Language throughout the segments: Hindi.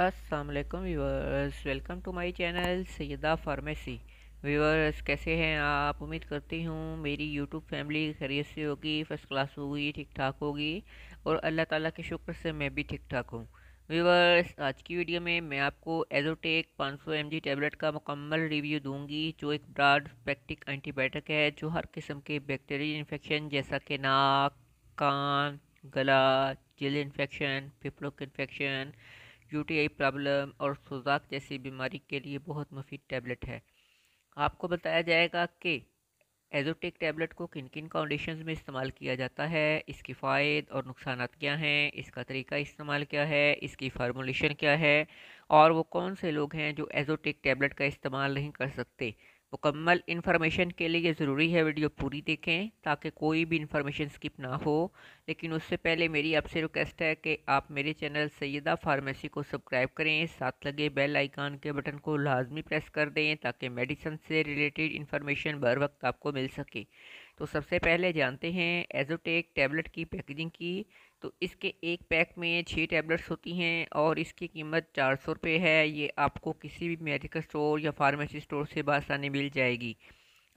Aslam viewers welcome to my channel Saida pharmacy viewers कैसे हैं आप उम्मीद करती हूँ मेरी यूट्यूब फैमिली खैरियत से होगी फर्स्ट क्लास होगी ठीक ठाक होगी और अल्लाह ताला के शुक्र से मैं भी ठीक ठाक हूँ व्यूवर्स आज की वीडियो में मैं आपको एजोटेक 500 सौ एम टैबलेट का मुकम्मल रिव्यू दूंगी जो एक ब्राड स्पेक्टिक एंटीबायोटिक है जो हर किस्म के बैक्टेरियल इन्फेक्शन जैसा कि नाक कान गला जिल इन्फेक्शन पिपलोक इन्फेक्शन यूटीआई प्रॉब्लम और सुजाक जैसी बीमारी के लिए बहुत मुफीद टैबलेट है आपको बताया जाएगा कि एजोटिक टैबलेट को किन किन कंडीशंस में इस्तेमाल किया जाता है इसके फ़ायद और नुकसान क्या हैं इसका तरीका इस्तेमाल क्या है इसकी फार्मोलेशन क्या है और वो कौन से लोग हैं जो एजोटिक टैबलेट का इस्तेमाल नहीं कर सकते मुकम्मल इन्फॉर्मेशन के लिए ज़रूरी है वीडियो पूरी देखें ताकि कोई भी इन्फॉर्मेशन स्किप ना हो लेकिन उससे पहले मेरी आपसे रिक्वेस्ट है कि आप मेरे चैनल सैदा फार्मेसी को सब्सक्राइब करें साथ लगे बेल आइकान के बटन को लाजमी प्रेस कर दें ताकि मेडिसन से रिलेटेड इन्फॉर्मेशन बर वक्त आपको मिल सके तो सबसे पहले जानते हैं एजोटेक टैबलेट की पैकेजिंग की तो इसके एक पैक में छः टैबलेट्स होती हैं और इसकी कीमत चार सौ रुपये है ये आपको किसी भी मेडिकल स्टोर या फार्मेसी स्टोर से बासानी मिल जाएगी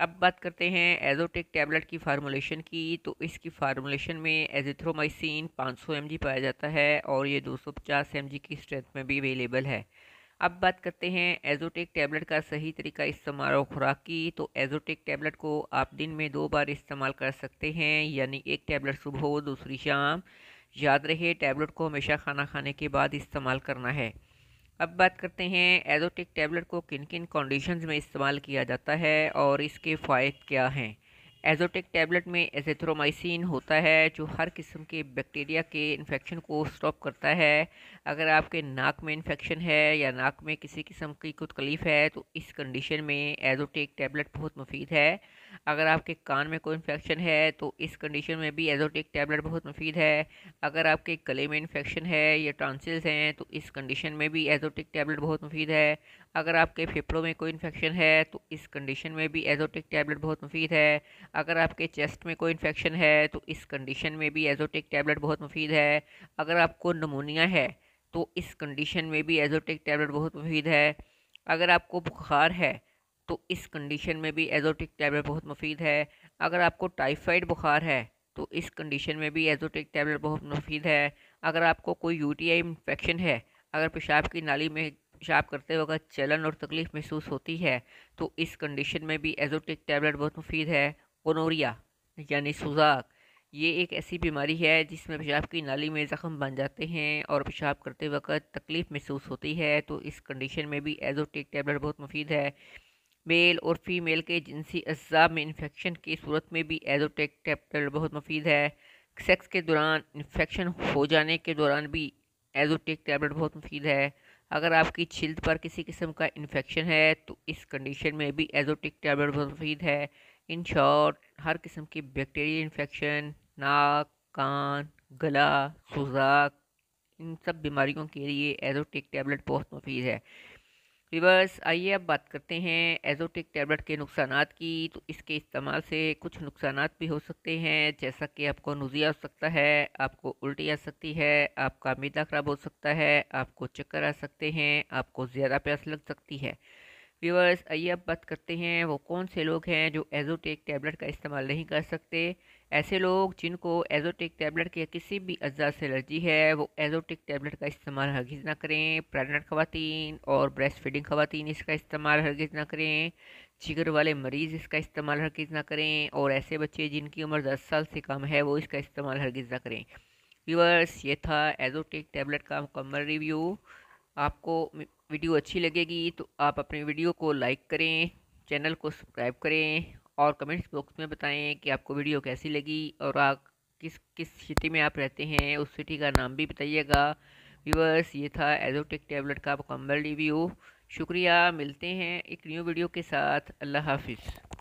अब बात करते हैं एजोटेक टैबलेट की फार्मूलेशन की तो इसकी फार्मोलेशन में एजिथ्रोमाइसिन 500 सौ पाया जाता है और ये 250 सौ की स्ट्रेंथ में भी अवेलेबल है अब बात करते हैं एजोटिक टैबलेट का सही तरीका इस्तेमाल और खुराक की तो एजोटिक टैबलेट को आप दिन में दो बार इस्तेमाल कर सकते हैं यानी एक टैबलेट सुबह दूसरी शाम याद रहे टैबलेट को हमेशा खाना खाने के बाद इस्तेमाल करना है अब बात करते हैं एजोटिक टैबलेट को किन किन कंडीशंस में इस्तेमाल किया जाता है और इसके फ़ायदे क्या हैं एजोटिक टैबलेट में एजेथ्रोमाइसिन होता है जो हर किस्म के बैक्टीरिया के इन्फेक्शन को स्टॉप करता है अगर आपके नाक में इन्फेक्शन है या नाक में किसी किस्म की कोई तकलीफ़ है तो इस कंडीशन में एजोटिक टैबलेट बहुत मुफीद है अगर आपके कान में कोई इन्फेक्शन है तो इस कंडीशन में भी एजोटिक टैबलेट बहुत मुफीद है अगर आपके गले में इन्फेक्शन है या टॉन्सिल्स हैं तो इस कंडीशन में भी एजोटिक टैबलेट बहुत मुफीद है अगर आपके फेफड़ों में कोई इन्फेक्शन है तो इस कंडीशन में भी एजोटिक टैबलेट बहुत मुफीद है अगर आपके चेस्ट में कोई इन्फेक्शन है तो इस कंडीशन में भी एजोटिक टैबलेट बहुत मुफीद है अगर आपको नमोनिया है तो इस कंडीशन में भी एजोटिक टैबलेट बहुत मुफीद है अगर आपको बुखार है तो इस कंडीशन में भी एजोटिक टैबलेट बहुत मुफीद है अगर आपको टाइफाइड बुखार है तो इस कंडीशन में भी एजोटिक टैबलेट बहुत मुफीद है अगर आपको कोई यूटीआई इन्फेक्शन है अगर पेशाब की नाली में पेशाब करते हुए अगर चलन और तकलीफ़ महसूस होती है तो इस कंडीशन में भी एजोटिक टैबलेट बहुत मुफीद है कनोरिया यानी सुजाक ये एक ऐसी बीमारी है जिसमें पेशाब की नाली में ज़ख़म बन जाते हैं और पेशाब करते वक्त तकलीफ़ महसूस होती है तो इस कंडीशन में भी एजोटिक टैबलेट बहुत मुफीद है मेल और फीमेल के जिनसी अज्जा में इन्फेक्शन की सूरत में भी एजोटेक टैबलेट बहुत मुफीद है सेक्स के दौरान इन्फेक्शन हो जाने के दौरान भी एजोटेक टैबलेट बहुत मुफीद है अगर आपकी छिल्द पर किसी किस्म का इन्फेक्शन है तो इस कंडीशन में भी एजोटिक टैबलेट बहुत मुफीद है इन शॉर्ट हर किस्म की बैक्टीरियल इन्फेक्शन नाक कान गला सुजाक इन सब बीमारियों के लिए एजोटिक टैबलेट बहुत मुफीद है रिवर्स आइए अब बात करते हैं एजोटिक टैबलेट के नुकसान की तो इसके इस्तेमाल से कुछ नुकसान भी हो सकते हैं जैसा कि आपको नुजिया हो सकता है आपको उल्टी आ सकती है आपका मैदा ख़राब हो सकता है आपको चक्कर आ सकते हैं आपको ज़्यादा प्यास लग सकती है व्यूवर्स आइए अब बात करते हैं वो कौन से लोग हैं जो एजोटेक टैबलेट का इस्तेमाल नहीं कर सकते ऐसे लोग जिनको एजोटेक टैबलेट के किसी भी अज्जा से एलर्जी है वो एजोटेक टैबलेट का इस्तेमाल हरगिज़ ना करें प्रेगनेंट खवतिन और ब्रेस्ट फीडिंग खवतिन इसका इस्तेमाल हरगिज़ ना करें जिगर वाले मरीज़ इसका इस्तेमाल हरगिज़ ना करें और ऐसे बच्चे जिनकी उम्र दस साल से कम है वो इसका इस्तेमाल हरगिज़ ना करें व्यूवर्स ये था एजोटेक टैबलेट का मुकम्मल रिव्यू आपको वीडियो अच्छी लगेगी तो आप अपने वीडियो को लाइक करें चैनल को सब्सक्राइब करें और कमेंट्स बॉक्स में बताएं कि आपको वीडियो कैसी लगी और आप किस किस सिटी में आप रहते हैं उस सिटी का नाम भी बताइएगा व्यूवर्स ये था एजोटिक टैबलेट का मुकम्मल रिव्यू शुक्रिया मिलते हैं एक न्यू वीडियो के साथ अल्लाह हाफिज़